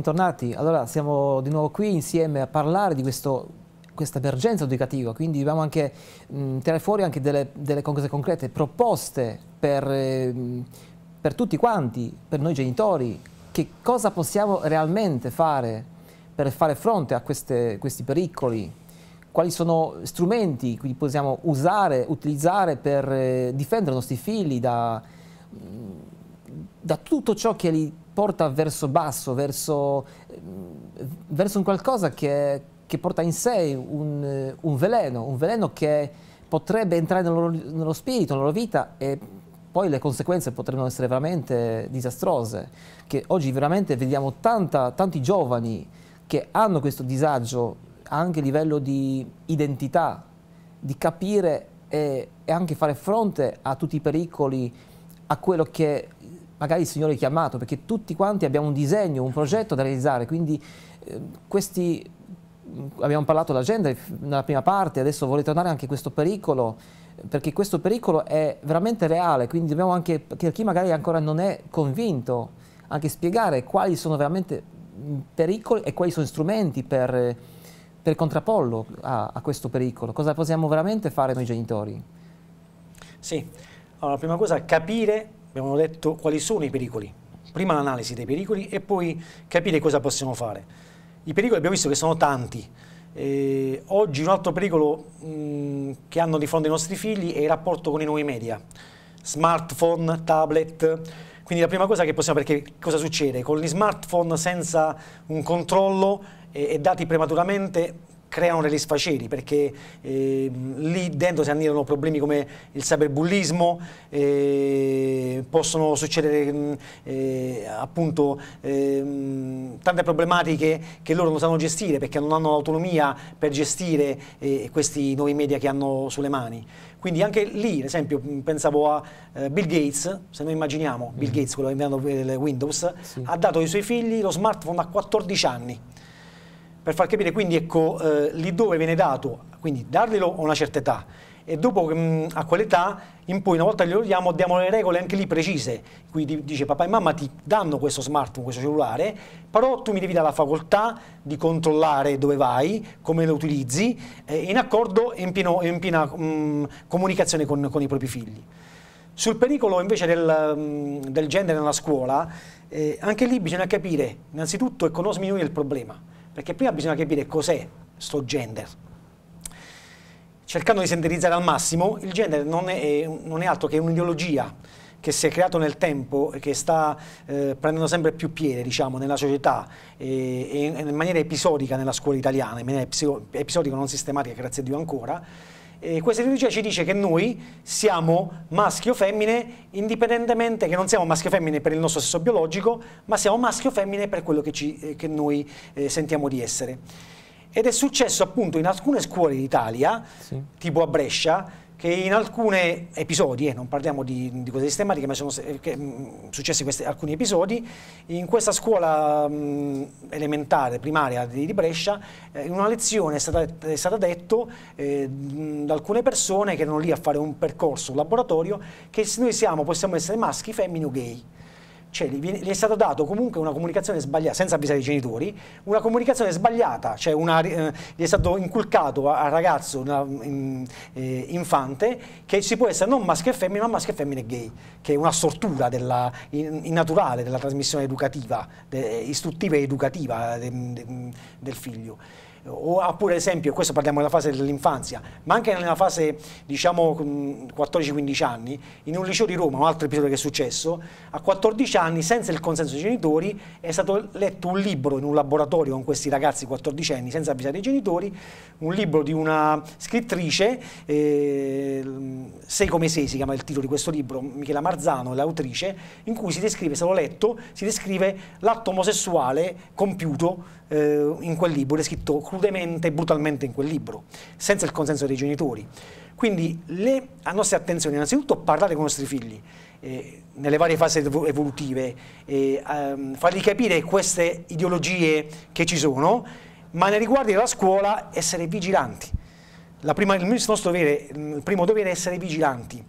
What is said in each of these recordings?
bentornati. Allora, siamo di nuovo qui insieme a parlare di questo, questa emergenza educativa, quindi dobbiamo anche mh, mm, tirare fuori anche delle, delle, cose concrete, proposte per, eh, per tutti quanti, per noi genitori, che cosa possiamo realmente fare per fare fronte a queste, questi pericoli, quali sono strumenti che possiamo usare, utilizzare per eh, difendere i nostri figli da, mm, da tutto ciò che li porta verso basso, verso, eh, verso un qualcosa che, che, porta in sé un, eh, un, veleno, un veleno che potrebbe entrare nel loro, nello spirito, nella loro vita e poi le conseguenze potrebbero essere veramente disastrose, che oggi veramente vediamo tanta, tanti giovani che hanno questo disagio anche a livello di identità, di capire e, e anche fare fronte a tutti i pericoli, a quello che magari il Signore è chiamato, perché tutti quanti abbiamo un disegno, un progetto da realizzare, quindi eh, questi, abbiamo parlato della gente nella prima parte, adesso vorrei tornare anche a questo pericolo, perché questo pericolo è veramente reale, quindi dobbiamo anche, per chi magari ancora non è convinto, anche spiegare quali sono veramente pericoli e quali sono strumenti per, per contrapporlo a, a questo pericolo, cosa possiamo veramente fare noi genitori. Sì, allora, la prima cosa è capire abbiamo detto quali sono i pericoli. Prima l'analisi dei pericoli e poi capire cosa possiamo fare. I pericoli abbiamo visto che sono tanti. Eh, oggi un altro pericolo mh, che hanno di fronte i nostri figli è il rapporto con i nuovi media. Smartphone, tablet. Quindi la prima cosa che possiamo, fare perché cosa succede? Con gli smartphone senza un controllo e, e dati prematuramente creano degli sfaceri perché eh, lì dentro si annidano problemi come il cyberbullismo, eh, possono succedere mm, eh, appunto ehm, tante problematiche che loro non sanno gestire perché non hanno l'autonomia per gestire eh, questi nuovi media che hanno sulle mani. Quindi anche lì, ad esempio, mm, pensavo a eh, Bill Gates, se noi immaginiamo Bill mm. Gates, quello che ha inventato eh, Windows, sì. ha dato ai suoi figli lo smartphone a 14 anni. Per far capire quindi ecco, eh, lì dove viene dato, quindi darglielo a una certa età e dopo mh, a quell'età in poi una volta che glielo diamo diamo le regole anche lì precise. Quindi dice papà e mamma ti danno questo smartphone, questo cellulare, però tu mi devi dare la facoltà di controllare dove vai, come lo utilizzi, eh, in accordo e in, pieno, in piena mh, comunicazione con, con i propri figli. Sul pericolo invece del, del genere nella scuola, eh, anche lì bisogna capire innanzitutto e ecco, non sminuire il problema perché prima bisogna capire cos'è sto gender. Cercando di sintetizzare al massimo, il gender non è, non è altro che un'ideologia che si è creato nel tempo e che sta eh, prendendo sempre più piede diciamo, nella società e, e, in maniera episodica nella scuola italiana, in maniera episodica non sistematica, grazie a Dio ancora, eh, questa ideologia ci dice che noi siamo maschio femmine indipendentemente, che non siamo maschio femmine per il nostro sesso biologico, ma siamo maschio femmine per quello che, ci, eh, che noi eh, sentiamo di essere. Ed è successo appunto in alcune scuole d'Italia, sì. tipo a Brescia, che in alcuni episodi, eh, non parliamo di, di cose sistematiche, ma sono che, mh, mm, successi questi, alcuni episodi, in questa scuola mh, mm, elementare, primaria di, di Brescia, eh, in una lezione è, stata, è stato detto eh, mh, mm, da alcune persone che erano lì a fare un percorso, un laboratorio, che noi siamo, possiamo essere maschi, femmini o gay cioè gli è stata data comunque una comunicazione sbagliata, senza avvisare i genitori, una comunicazione sbagliata, cioè una, eh, gli è stato inculcato al ragazzo, una, in, eh, infante, che si può essere non maschio e femmina, ma maschio e femmina e gay, che è una stortura della, in, in naturale della trasmissione educativa, de, istruttiva e educativa de, eh, de, del figlio oppure ah, ad esempio, questo parliamo della fase dell'infanzia, ma anche nella fase diciamo 14-15 mm, anni, in un liceo di Roma, un altro episodio che è successo, a 14 anni senza il consenso dei genitori è stato letto un libro in un laboratorio con questi ragazzi 14 anni senza avvisare i genitori, un libro di una scrittrice, eh, Sei come sei si chiama il titolo di questo libro, Michela Marzano è l'autrice, in cui si descrive, se l'ho letto, si descrive l'atto omosessuale compiuto eh, in quel libro, è descritto crudemente e brutalmente in quel libro, senza il consenso dei genitori. Quindi le, la nostra attenzione innanzitutto parlare con i nostri figli, eh, nelle varie fasi evolutive, eh, ehm, fargli capire queste ideologie che ci sono, ma nei riguardi della scuola essere vigilanti. Prima, il nostro dovere, mm, il primo dovere è essere vigilanti.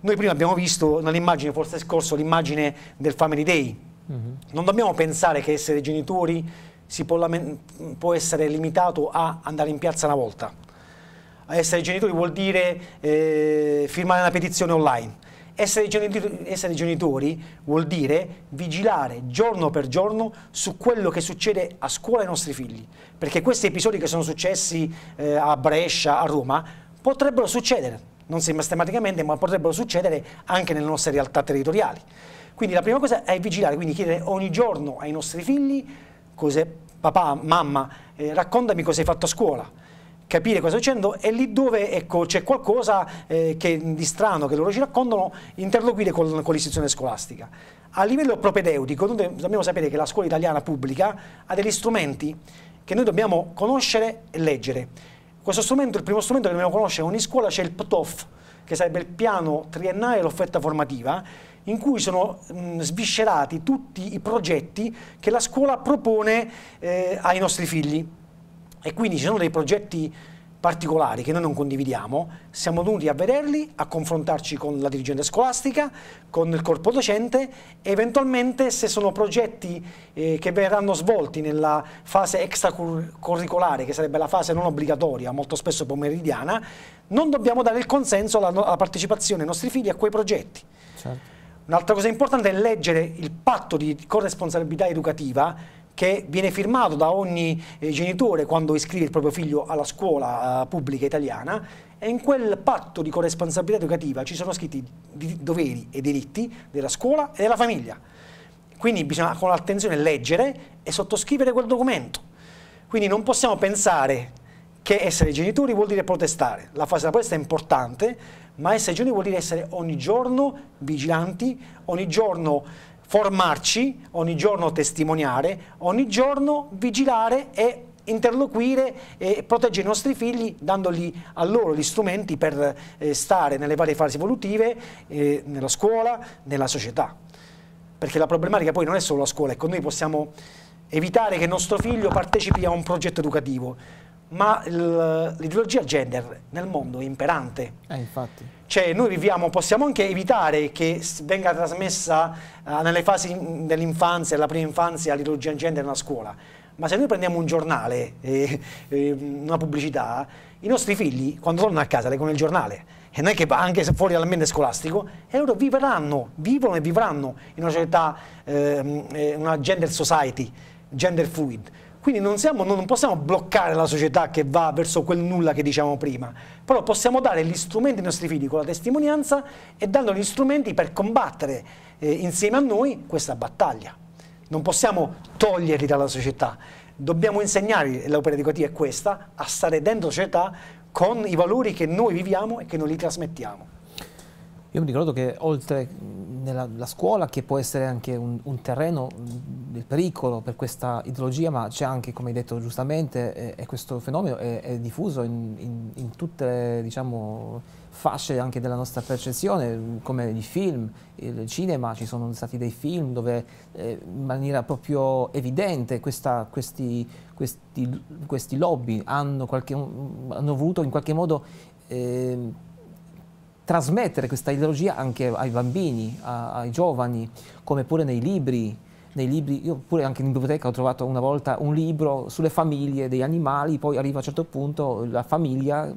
Noi prima abbiamo visto nell'immagine, forse scorso, l'immagine del Family Day. Mm -hmm. Non dobbiamo pensare che essere genitori si può, può essere limitato a andare in piazza una volta. Essere genitori vuol dire eh, firmare una petizione online. Essere genitori, essere genitori, vuol dire vigilare giorno per giorno su quello che succede a scuola ai nostri figli, perché questi episodi che sono successi eh, a Brescia, a Roma, potrebbero succedere, non sistematicamente, ma potrebbero succedere anche nelle nostre realtà territoriali. Quindi la prima cosa è vigilare, quindi chiedere ogni giorno ai nostri figli cose, papà, mamma, eh, raccontami cosa hai fatto a scuola capire cosa stai facendo e lì dove ecco, c'è qualcosa eh, che, di strano che loro ci raccontano, interloquire con, con l'istituzione scolastica. A livello propedeutico, dobbiamo sapere che la scuola italiana pubblica ha degli strumenti che noi dobbiamo conoscere e leggere. Questo strumento, il primo strumento che dobbiamo conoscere in ogni scuola c'è il PTOF, che sarebbe il piano triennale dell'offerta formativa, in cui sono mh, sviscerati tutti i progetti che la scuola propone eh, ai nostri figli. E quindi ci sono dei progetti particolari che noi non condividiamo, siamo venuti a vederli, a confrontarci con la dirigente scolastica, con il corpo docente e eventualmente se sono progetti eh, che verranno svolti nella fase extracurricolare, che sarebbe la fase non obbligatoria, molto spesso pomeridiana, non dobbiamo dare il consenso alla, alla partecipazione ai nostri figli a quei progetti. Certo. Un'altra cosa importante è leggere il patto di corresponsabilità educativa che viene firmato da ogni eh, genitore quando iscrive il proprio figlio alla scuola eh, pubblica italiana e in quel patto di corresponsabilità educativa ci sono scritti i doveri e diritti della scuola e della famiglia. Quindi bisogna con attenzione leggere e sottoscrivere quel documento. Quindi non possiamo pensare che essere genitori vuol dire protestare. La fase della protesta è importante, ma essere genitori vuol dire essere ogni giorno vigilanti, ogni giorno formarci, ogni giorno testimoniare, ogni giorno vigilare e interloquire e proteggere i nostri figli dandogli a loro gli strumenti per eh, stare nelle varie fasi evolutive, eh, nella scuola, nella società. Perché la problematica poi non è solo la scuola, ecco, noi possiamo evitare che nostro figlio partecipi a un progetto educativo, ma l'ideologia gender nel mondo è imperante. Eh, infatti. Cioè, noi viviamo, possiamo anche evitare che venga trasmessa uh, nelle fasi dell'infanzia, della prima infanzia, l'ideologia gender nella scuola. Ma se noi prendiamo un giornale, eh, eh, una pubblicità, i nostri figli, quando tornano a casa, leggono il giornale. E non è che anche se fuori dall'ambiente scolastico, e loro vivranno, vivono e vivranno in una società, ehm, eh, una gender society, gender fluid quindi non, siamo, non, possiamo bloccare la società che va verso quel nulla che diciamo prima, però possiamo dare gli strumenti ai nostri figli con la testimonianza e dando gli strumenti per combattere eh, insieme a noi questa battaglia. Non possiamo toglierli dalla società, dobbiamo insegnare, l'opera educativa è questa, a stare dentro la società con i valori che noi viviamo e che noi li trasmettiamo. Io mi ricordo che oltre alla scuola, che può essere anche un, un, terreno del pericolo per questa ideologia, ma c'è anche, come hai detto giustamente, è, è questo fenomeno è, è diffuso in, in, in tutte le diciamo, fasce anche della nostra percezione, come i film, il cinema, ci sono stati dei film dove eh, in maniera proprio evidente questa, questi, questi, questi, lobby hanno, qualche, hanno, voluto in qualche modo... Eh, trasmettere questa ideologia anche ai bambini, a, ai giovani, come pure nei libri, nei libri, io pure anche in biblioteca ho trovato una volta un libro sulle famiglie degli animali, poi arriva a un certo punto la famiglia mm,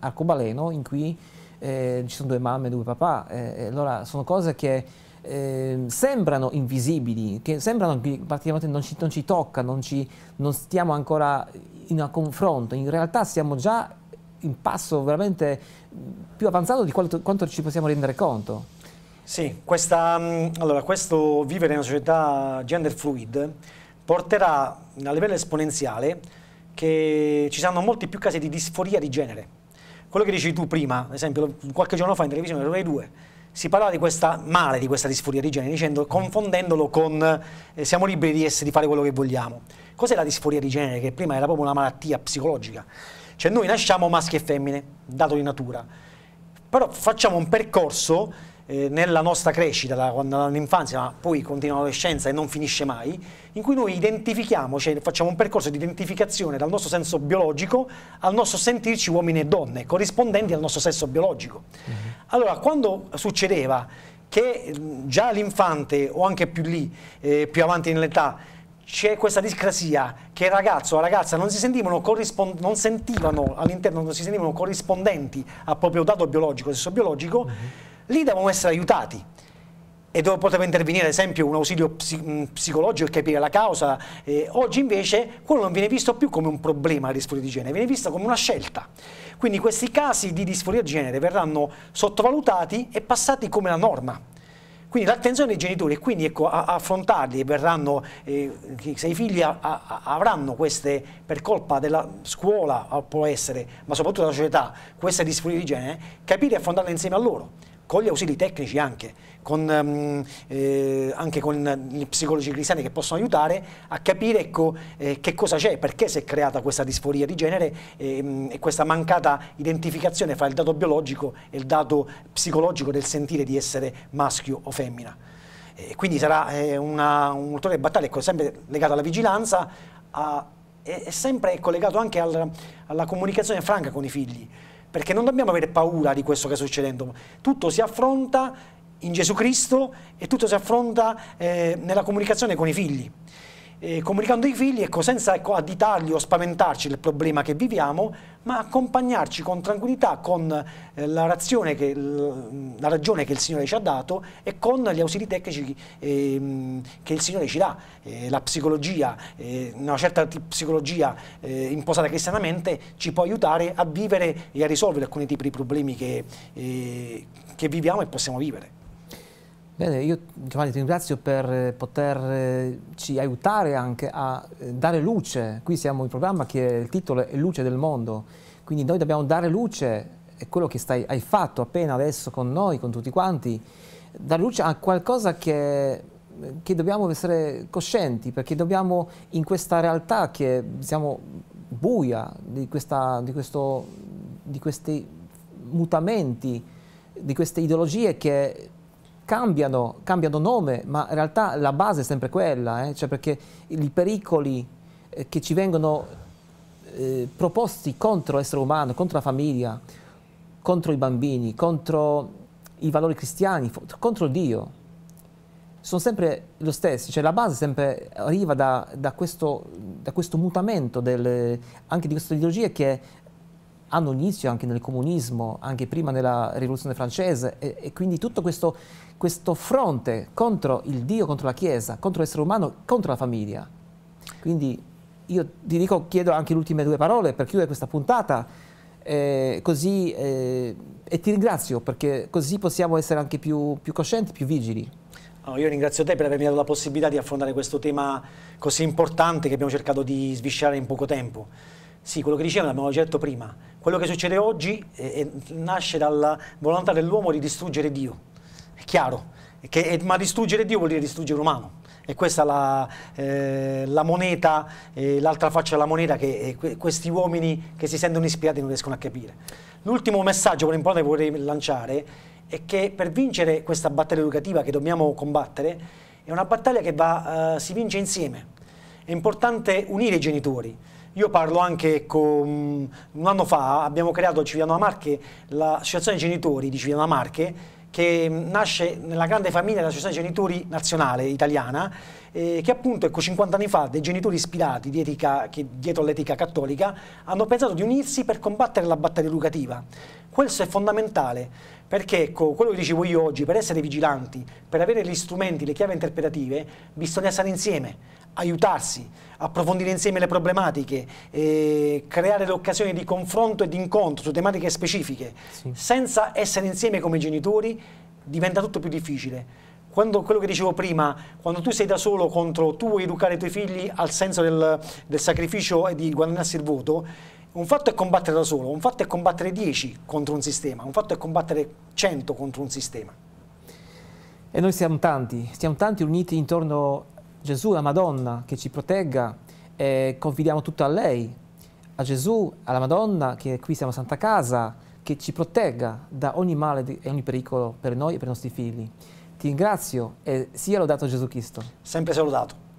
arcobaleno in cui eh, ci sono due mamme e due papà, eh, allora sono cose che eh, sembrano invisibili, che sembrano che praticamente non ci, non ci tocca, non, ci, non stiamo ancora in un confronto, in realtà siamo già passo veramente più avanzato di quanto, quanto ci possiamo rendere conto. Sì, questa, mm, allora, questo vivere in una società gender fluid porterà a livello esponenziale che ci saranno molti più casi di disforia di genere. Quello che dici tu prima, ad esempio, qualche giorno fa in televisione, Rai 2, si parlava di questa male, di questa disforia di genere, dicendo, confondendolo con eh, siamo liberi di, essere, di fare quello che vogliamo. Cos'è la disforia di genere? Che prima era proprio una malattia psicologica cioè noi nasciamo maschi e femmine, dato di natura, però facciamo un percorso eh, nella nostra crescita, dall'infanzia, ma poi continua l'adolescenza e non finisce mai, in cui noi identifichiamo, cioè facciamo un percorso di identificazione dal nostro senso biologico al nostro sentirci uomini e donne, corrispondenti al nostro sesso biologico. Mm -hmm. Allora, quando succedeva che mm, già l'infante o anche più lì, eh, più avanti nell'età, c'è questa discrasia che il ragazzo o la ragazza non si sentivano, non sentivano all'interno, non si sentivano corrispondenti al proprio dato biologico, sesso biologico, mm -hmm. lì devono essere aiutati. E dove poteva intervenire, ad esempio, un ausilio psi psicologico e capire la causa. Eh, oggi invece quello non viene visto più come un problema la disforia di genere, viene visto come una scelta. Quindi questi casi di disforia di genere verranno sottovalutati e passati come la norma. Quindi l'attenzione dei genitori e quindi ecco, a, a affrontarli, verranno, eh, se i figli a, a, avranno queste, per colpa della scuola può essere, ma soprattutto della società, queste disfunzioni di genere, capire e affrontarle insieme a loro con gli ausili tecnici anche, con, ehm, eh, anche con gli psicologi cristiani che possono aiutare a capire ecco, eh, che cosa c'è, perché si è creata questa disforia di genere e, ehm, e questa mancata identificazione fra il dato biologico e il dato psicologico del sentire di essere maschio o femmina. E quindi sarà eh, un'ulteriore battaglia, ecco, sempre legata alla vigilanza, a, è, sempre collegato ecco, anche alla, alla comunicazione franca con i figli perché non dobbiamo avere paura di questo che sta succedendo. Tutto si affronta in Gesù Cristo e tutto si affronta eh, nella comunicazione con i figli eh, comunicando ai figli, ecco, senza ecco, additarli o spaventarci del problema che viviamo, ma accompagnarci con tranquillità, con eh, la, che, la ragione che il Signore ci ha dato e con gli ausili tecnici eh, che il Signore ci dà, la psicologia, una certa psicologia eh, imposta cristianamente ci può aiutare a vivere e a risolvere alcuni tipi di problemi che, eh, che viviamo e possiamo vivere. Bene, io Giovanni ti ringrazio per eh, poterci eh, aiutare anche a eh, dare luce. Qui siamo in programma che il titolo è Luce del mondo, quindi noi dobbiamo dare luce, è quello che stai, hai fatto appena adesso con noi, con tutti quanti, dare luce a qualcosa che, che dobbiamo essere coscienti, perché dobbiamo in questa realtà che siamo buia, di, questa, di, questo, di questi mutamenti, di queste ideologie che cambiano, cambiano, nome, ma in realtà la base è sempre quella, eh? cioè perché i pericoli eh, che ci vengono eh, proposti contro l'essere umano, contro la famiglia, contro i bambini, contro i valori cristiani, contro Dio, sono sempre lo stesso, cioè la base sempre arriva da, da, questo, da questo, mutamento del, anche di queste ideologie che hanno inizio anche nel comunismo, anche prima nella rivoluzione francese e, e quindi tutto questo, questo, fronte contro il Dio, contro la Chiesa, contro l'essere umano, contro la famiglia. Quindi io ti dico, chiedo anche le ultime due parole per chiudere questa puntata, eh, così, eh, e ti ringrazio perché così possiamo essere anche più, più coscienti, più vigili. No, io ringrazio te per avermi dato la possibilità di affrontare questo tema così importante che abbiamo cercato di svisciare in poco tempo. Sì, quello che dicevo l'abbiamo già detto prima, quello che succede oggi eh, eh, nasce dalla volontà dell'uomo di distruggere Dio, è chiaro, che, eh, ma distruggere Dio vuol dire distruggere l'umano. E questa è la, eh, la moneta, eh, l'altra faccia della moneta che eh, questi uomini che si sentono ispirati non riescono a capire. L'ultimo messaggio che vorrei lanciare è che per vincere questa battaglia educativa che dobbiamo combattere è una battaglia che va, eh, si vince insieme. È importante unire i genitori, io parlo anche con... un anno fa abbiamo creato a Civiano Marche l'associazione genitori di Civiano Marche che nasce nella grande famiglia dell'associazione genitori nazionale italiana eh, che appunto ecco, 50 anni fa dei genitori ispirati di etica, che, dietro l'etica cattolica hanno pensato di unirsi per combattere la battaglia educativa. Questo è fondamentale perché ecco, quello che dicevo io oggi, per essere vigilanti, per avere gli strumenti, le chiavi interpretative, bisogna stare insieme, aiutarsi, approfondire insieme le problematiche, eh, creare le occasioni di confronto e di incontro su tematiche specifiche, sì. senza essere insieme come genitori diventa tutto più difficile. Quando, quello che dicevo prima, quando tu sei da solo contro, tu vuoi educare i tuoi figli al senso del, del sacrificio e di guadagnarsi il voto, un fatto è combattere da solo, un fatto è combattere 10 contro un sistema, un fatto è combattere 100 contro un sistema. E noi siamo tanti, siamo tanti uniti intorno Gesù, la Madonna, che ci protegga, e confidiamo tutto a lei, a Gesù, alla Madonna, che qui siamo a Santa Casa, che ci protegga da ogni male e ogni pericolo per noi e per i nostri figli. Ti ringrazio e sia lodato Gesù Cristo. Sempre salutato.